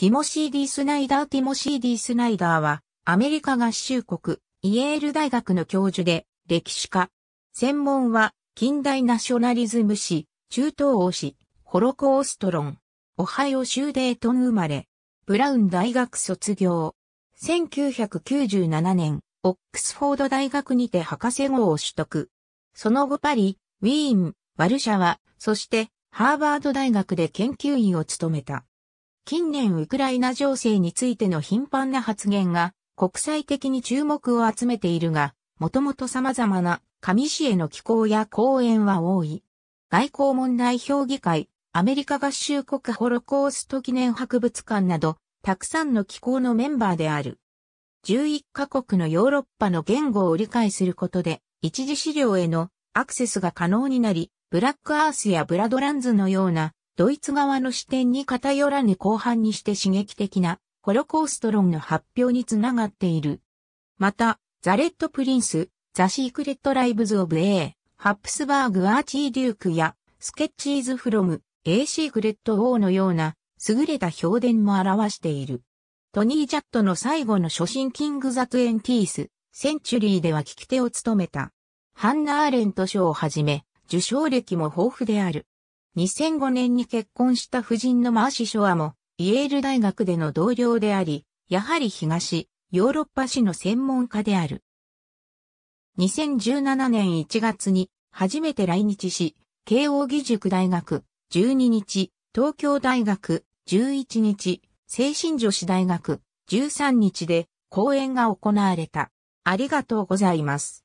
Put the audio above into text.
ティモシー・ディ・スナイダーティモシー・ディ・スナイダーは、アメリカ合衆国、イエール大学の教授で、歴史家。専門は、近代ナショナリズム史、中東欧史、ホロコーストロン。オハイオ州デートン生まれ。ブラウン大学卒業。1997年、オックスフォード大学にて博士号を取得。その後パリ、ウィーン、ワルシャワ、そして、ハーバード大学で研究員を務めた。近年ウクライナ情勢についての頻繁な発言が国際的に注目を集めているが、もともと様々な上市への寄稿や講演は多い。外交問題評議会、アメリカ合衆国ホロコースト記念博物館など、たくさんの寄稿のメンバーである。11カ国のヨーロッパの言語を理解することで、一次資料へのアクセスが可能になり、ブラックアースやブラドランズのようなドイツ側の視点に偏らぬ後半にして刺激的なホロコースト論の発表につながっている。また、ザ・レッド・プリンス、ザ・シークレット・ライブズ・オブ・エー、ハプスバーグ・アーチー・デュークや、スケッチーズ・フロム、エー・シークレット・王のような、優れた評伝も表している。トニー・ジャットの最後の初心キング・ザ・トゥエンティース、センチュリーでは聞き手を務めた。ハンナ・アーレント賞をはじめ、受賞歴も豊富である。2005年に結婚した夫人のマーシショアも、イェール大学での同僚であり、やはり東、ヨーロッパ史の専門家である。2017年1月に初めて来日し、慶応義塾大学12日、東京大学11日、精神女子大学13日で講演が行われた。ありがとうございます。